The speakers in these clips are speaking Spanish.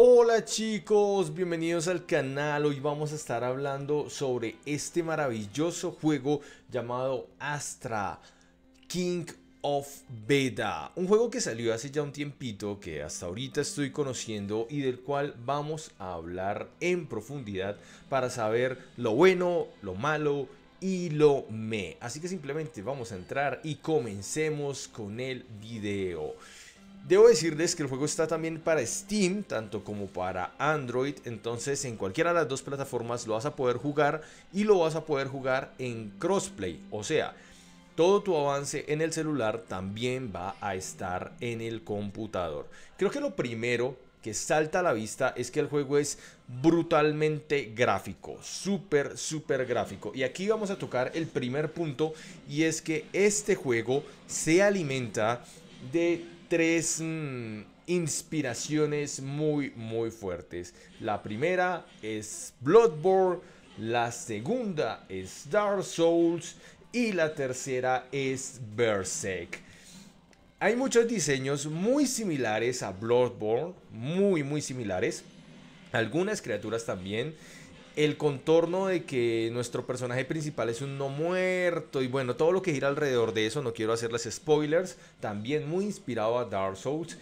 Hola chicos, bienvenidos al canal. Hoy vamos a estar hablando sobre este maravilloso juego llamado Astra King of Beta. Un juego que salió hace ya un tiempito, que hasta ahorita estoy conociendo y del cual vamos a hablar en profundidad para saber lo bueno, lo malo y lo me. Así que simplemente vamos a entrar y comencemos con el video. Debo decirles que el juego está también para Steam, tanto como para Android, entonces en cualquiera de las dos plataformas lo vas a poder jugar y lo vas a poder jugar en crossplay, o sea, todo tu avance en el celular también va a estar en el computador. Creo que lo primero que salta a la vista es que el juego es brutalmente gráfico, súper, súper gráfico. Y aquí vamos a tocar el primer punto y es que este juego se alimenta de tres mm, inspiraciones muy, muy fuertes. La primera es Bloodborne, la segunda es Dark Souls y la tercera es Berserk. Hay muchos diseños muy similares a Bloodborne, muy, muy similares. Algunas criaturas también el contorno de que nuestro personaje principal es un no muerto y bueno, todo lo que gira alrededor de eso, no quiero hacerles spoilers, también muy inspirado a Dark Souls.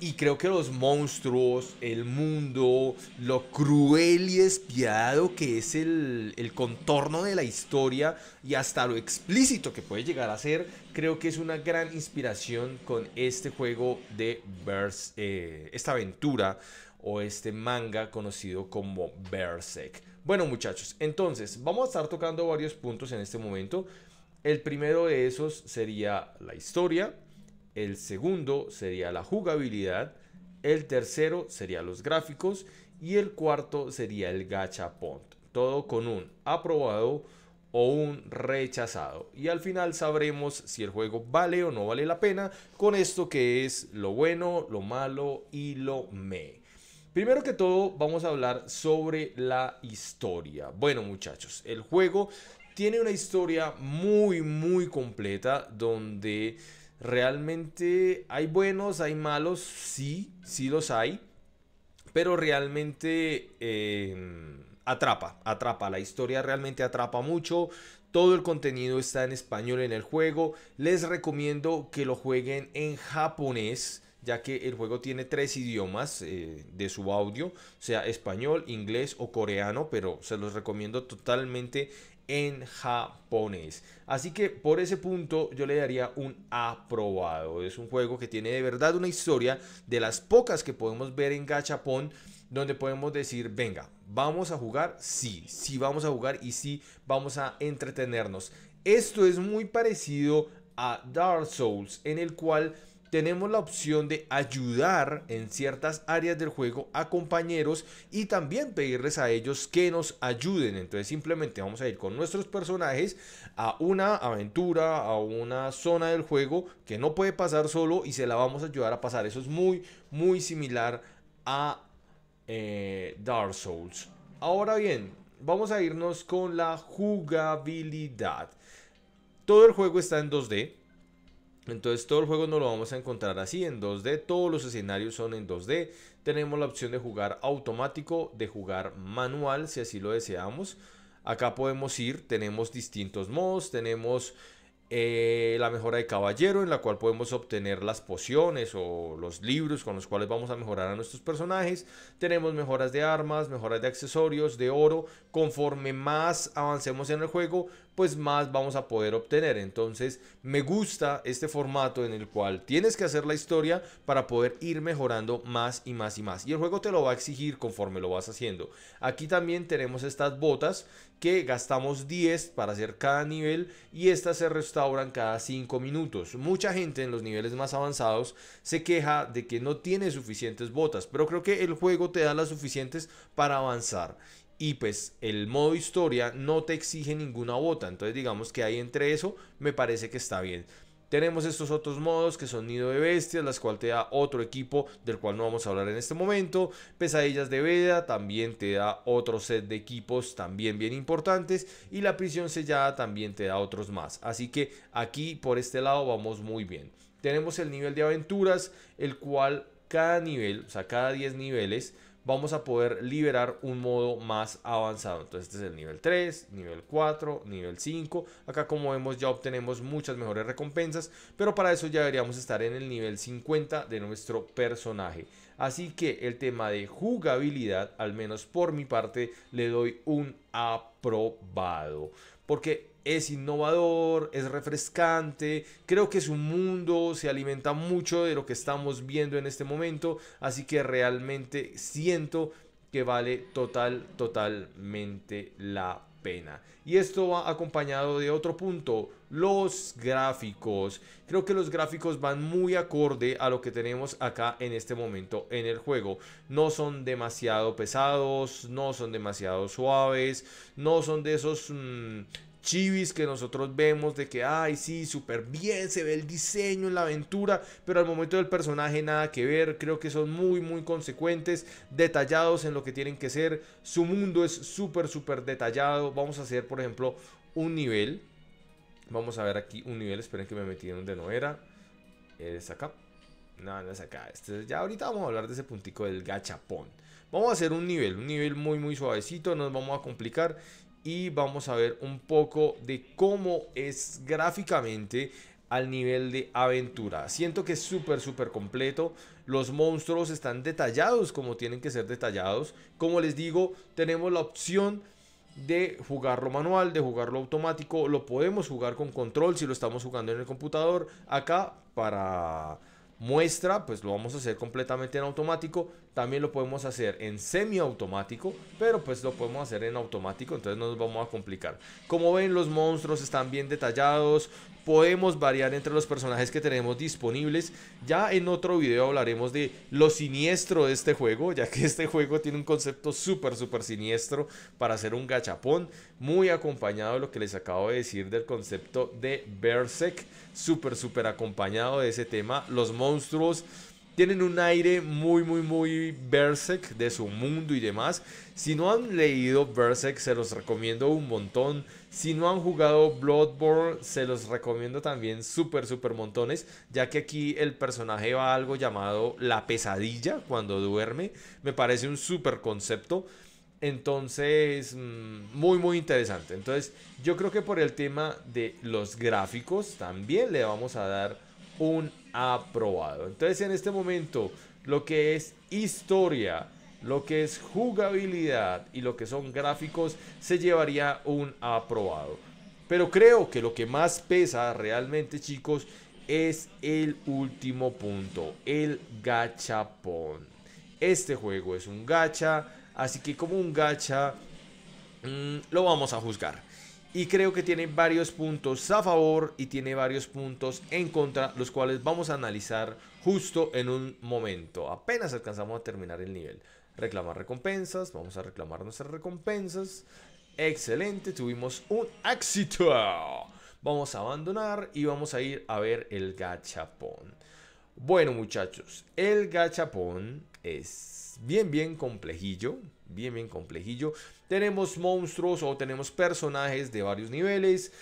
Y creo que los monstruos, el mundo, lo cruel y espiado que es el, contorno de la historia y hasta lo explícito que puede llegar a ser, creo que es una gran inspiración con este juego de Berserk, eh, esta aventura o este manga conocido como Berserk. Bueno muchachos, entonces vamos a estar tocando varios puntos en este momento. El primero de esos sería la historia, el segundo sería la jugabilidad, el tercero sería los gráficos y el cuarto sería el gachapont. Todo con un aprobado o un rechazado. Y al final sabremos si el juego vale o no vale la pena con esto que es lo bueno, lo malo y lo meh. Primero que todo, vamos a hablar sobre la historia. Bueno, muchachos, el juego tiene una historia muy, muy completa donde realmente hay buenos, hay malos, sí, sí los hay, pero realmente em, atrapa, atrapa, la historia realmente atrapa mucho. Todo el contenido está en español en el juego. Les recomiendo que lo jueguen en japonés ya que el juego tiene tres idiomas eh, de su audio, sea español, inglés o coreano, pero se los recomiendo totalmente en japonés. Así que por ese punto yo le daría un aprobado. Es un juego que tiene de verdad una historia de las pocas que podemos ver en Gachapon donde podemos decir, venga, vamos a jugar, sí, sí vamos a jugar y sí vamos a entretenernos. Esto es muy parecido a Dark Souls en el cual tenemos la opción de ayudar en ciertas áreas del juego a compañeros y también pedirles a ellos que nos ayuden. Entonces simplemente vamos a ir con nuestros personajes a una aventura, a una zona del juego que no puede pasar solo y se la vamos a ayudar a pasar. Eso es muy, muy similar a eh, Dark Souls. Ahora bien, vamos a irnos con la jugabilidad. Todo el juego está en 2D, entonces todo el juego no lo vamos a encontrar así en 2D, todos los escenarios son en 2D, tenemos la opción de jugar automático, de jugar manual si así lo deseamos. Acá podemos ir, tenemos distintos modos, tenemos eh, la mejora de caballero en la cual podemos obtener las pociones o los libros con los cuales vamos a mejorar a nuestros personajes. Tenemos mejoras de armas, mejoras de accesorios, de oro. Conforme más avancemos en el juego, pues más vamos a poder obtener. Entonces me gusta este formato en el cual tienes que hacer la historia para poder ir mejorando más y más y más. Y el juego te lo va a exigir conforme lo vas haciendo. Aquí también tenemos estas botas que gastamos 10 para hacer cada nivel y estas se restauran cada 5 minutos. Mucha gente en los niveles más avanzados se queja de que no tiene suficientes botas, pero creo que el juego te da las suficientes para avanzar y pues el modo historia no te exige ninguna bota. Entonces digamos que hay entre eso me parece que está bien. Tenemos estos otros modos que son Nido de Bestias, las cuales te da otro equipo del cual no vamos a hablar en este momento. Pesadillas de Veda también te da otro set de equipos también bien importantes. Y la prisión sellada también te da otros más. Así que aquí por este lado vamos muy bien. Tenemos el nivel de aventuras, el cual cada nivel, o sea, cada 10 niveles vamos a poder liberar un modo más avanzado. Entonces este es el nivel 3, nivel 4, nivel 5. Acá como vemos ya obtenemos muchas mejores recompensas, pero para eso ya deberíamos estar en el nivel 50 de nuestro personaje. Así que el tema de jugabilidad, al menos por mi parte, le doy un aprobado. Porque es innovador, es refrescante, creo que su mundo se alimenta mucho de lo que estamos viendo en este momento, así que realmente siento que vale total, totalmente la pena. Y esto va acompañado de otro punto, los gráficos. Creo que los gráficos van muy acorde a lo que tenemos acá en este momento en el juego. No son demasiado pesados, no son demasiado suaves, no son de esos mm, chivis que nosotros vemos de que, ay, sí, súper bien, se ve el diseño en la aventura, pero al momento del personaje nada que ver, creo que son muy, muy consecuentes, detallados en lo que tienen que ser, su mundo es súper, súper detallado, vamos a hacer, por ejemplo, un nivel, vamos a ver aquí un nivel, esperen que me metieron de no era, es acá, no, no es acá, este, ya ahorita vamos a hablar de ese puntico del gachapón, Vamos a hacer un nivel, un nivel muy muy suavecito, nos vamos a complicar y vamos a ver un poco de cómo es gráficamente al nivel de aventura. Siento que es súper, súper completo. Los monstruos están detallados como tienen que ser detallados. Como les digo, tenemos la opción de jugarlo manual, de jugarlo automático. Lo podemos jugar con control si lo estamos jugando en el computador. Acá, para muestra, pues lo vamos a hacer completamente en automático. También lo podemos hacer en semiautomático, pero pues lo podemos hacer en automático, entonces no nos vamos a complicar. Como ven, los monstruos están bien detallados, podemos variar entre los personajes que tenemos disponibles. Ya en otro video hablaremos de lo siniestro de este juego, ya que este juego tiene un concepto súper, súper siniestro para hacer un gachapón, muy acompañado de lo que les acabo de decir del concepto de Berserk, súper, súper acompañado de ese tema, los monstruos tienen un aire muy, muy, muy Berserk de su mundo y demás. Si no han leído Berserk, se los recomiendo un montón. Si no han jugado Bloodborne, se los recomiendo también súper, súper montones, ya que aquí el personaje va a algo llamado la pesadilla cuando duerme. Me parece un súper concepto. Entonces, mm, muy, muy interesante. Entonces, yo creo que por el tema de los gráficos, también le vamos a dar un aprobado. Entonces en este momento lo que es historia, lo que es jugabilidad y lo que son gráficos se llevaría un aprobado. Pero creo que lo que más pesa realmente chicos es el último punto, el gachapón. Este juego es un gacha, así que como un gacha mm, lo vamos a juzgar y creo que tiene varios puntos a favor y tiene varios puntos en contra, los cuales vamos a analizar justo en un momento. Apenas alcanzamos a terminar el nivel. Reclamar recompensas, vamos a reclamar nuestras recompensas. Excelente, tuvimos un éxito. Vamos a abandonar y vamos a ir a ver el gachapón. Bueno muchachos, el gachapón es bien bien complejillo bien, bien complejillo. Tenemos monstruos o tenemos personajes de varios niveles.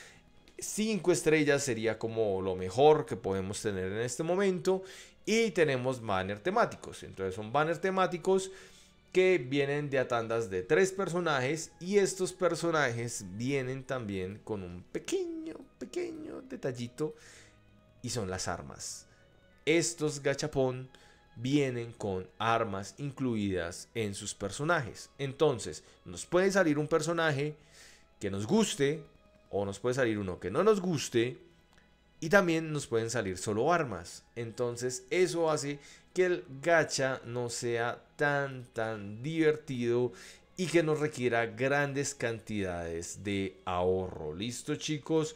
5 estrellas sería como lo mejor que podemos tener en este momento. Y tenemos banners temáticos. Entonces son banners temáticos que vienen de atandas de tres personajes y estos personajes vienen también con un pequeño, pequeño detallito y son las armas. Estos gachapón vienen con armas incluidas en sus personajes. Entonces, nos puede salir un personaje que nos guste o nos puede salir uno que no nos guste y también nos pueden salir solo armas. Entonces, eso hace que el gacha no sea tan tan divertido y que nos requiera grandes cantidades de ahorro. ¿Listo, chicos?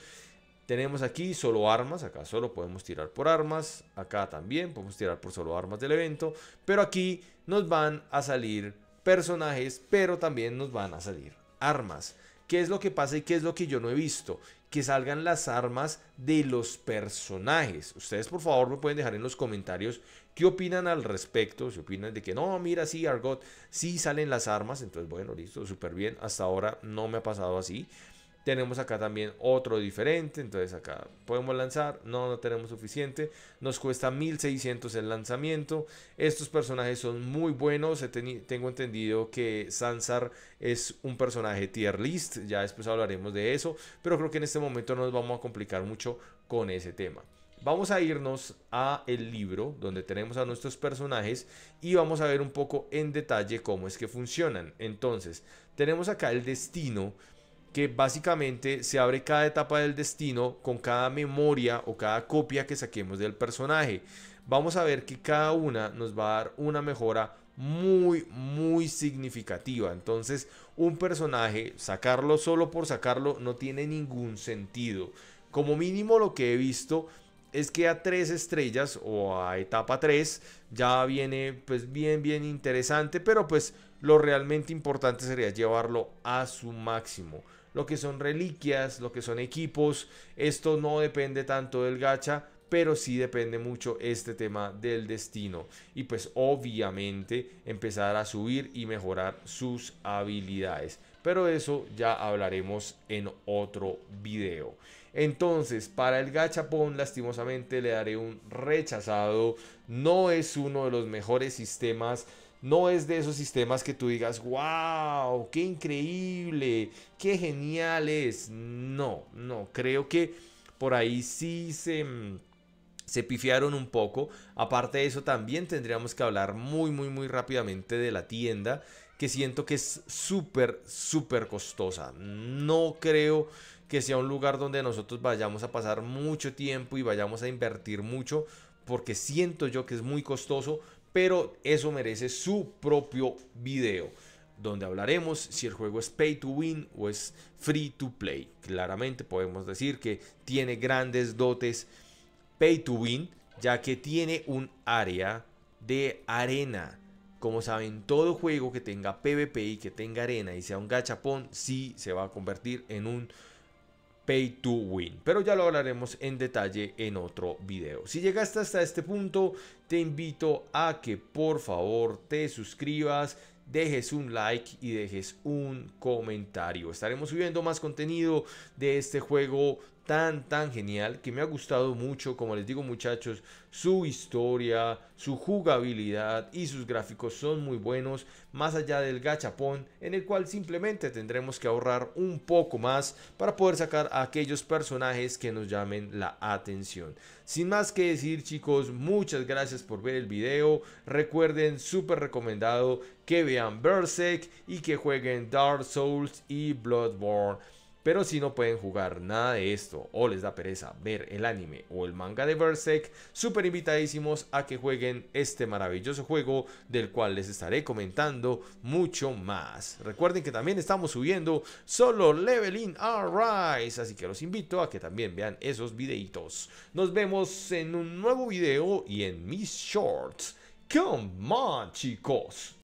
Tenemos aquí solo armas, acá solo podemos tirar por armas, acá también podemos tirar por solo armas del evento, pero aquí nos van a salir personajes, pero también nos van a salir armas. ¿Qué es lo que pasa y qué es lo que yo no he visto? Que salgan las armas de los personajes. Ustedes por favor me pueden dejar en los comentarios qué opinan al respecto. Si opinan de que no, mira, sí, Argot, sí salen las armas. Entonces, bueno, listo, súper bien. Hasta ahora no me ha pasado así. Tenemos acá también otro diferente, entonces acá podemos lanzar, no, no tenemos suficiente, nos cuesta 1600 el lanzamiento, estos personajes son muy buenos, tengo entendido que Sansar es un personaje tier list, ya después hablaremos de eso, pero creo que en este momento no nos vamos a complicar mucho con ese tema. Vamos a irnos a el libro donde tenemos a nuestros personajes y vamos a ver un poco en detalle cómo es que funcionan. Entonces, tenemos acá el destino que básicamente se abre cada etapa del destino con cada memoria o cada copia que saquemos del personaje. Vamos a ver que cada una nos va a dar una mejora muy, muy significativa. Entonces, un personaje, sacarlo solo por sacarlo, no tiene ningún sentido. Como mínimo lo que he visto es que a tres estrellas o a etapa 3 ya viene pues bien, bien interesante, pero pues lo realmente importante sería llevarlo a su máximo lo que son reliquias, lo que son equipos. Esto no depende tanto del gacha, pero sí depende mucho este tema del destino. Y pues obviamente empezar a subir y mejorar sus habilidades. Pero eso ya hablaremos en otro video. Entonces, para el gachapón, lastimosamente le daré un rechazado. No es uno de los mejores sistemas no es de esos sistemas que tú digas, wow, qué increíble, qué genial es. No, no, creo que por ahí sí se mm, se pifiaron un poco. Aparte de eso, también tendríamos que hablar muy, muy, muy rápidamente de la tienda, que siento que es súper, súper costosa. No creo que sea un lugar donde nosotros vayamos a pasar mucho tiempo y vayamos a invertir mucho, porque siento yo que es muy costoso pero eso merece su propio video donde hablaremos si el juego es pay to win o es free to play. Claramente podemos decir que tiene grandes dotes pay to win, ya que tiene un área de arena. Como saben, todo juego que tenga PvP y que tenga arena y sea un gachapón, sí se va a convertir en un pay to win. Pero ya lo hablaremos en detalle en otro video. Si llegaste hasta este punto, te invito a que por favor te suscribas, dejes un like y dejes un comentario. Estaremos subiendo más contenido de este juego tan, tan genial que me ha gustado mucho, como les digo muchachos, su historia, su jugabilidad y sus gráficos son muy buenos, más allá del gachapón, en el cual simplemente tendremos que ahorrar un poco más para poder sacar a aquellos personajes que nos llamen la atención. Sin más que decir chicos, muchas gracias por ver el video, recuerden, súper recomendado que vean Berserk y que jueguen Dark Souls y Bloodborne. Pero si no pueden jugar nada de esto o les da pereza ver el anime o el manga de Berserk, súper invitadísimos a que jueguen este maravilloso juego del cual les estaré comentando mucho más. Recuerden que también estamos subiendo solo Leveling Arise, así que los invito a que también vean esos videitos. Nos vemos en un nuevo video y en mis shorts. Come on, chicos.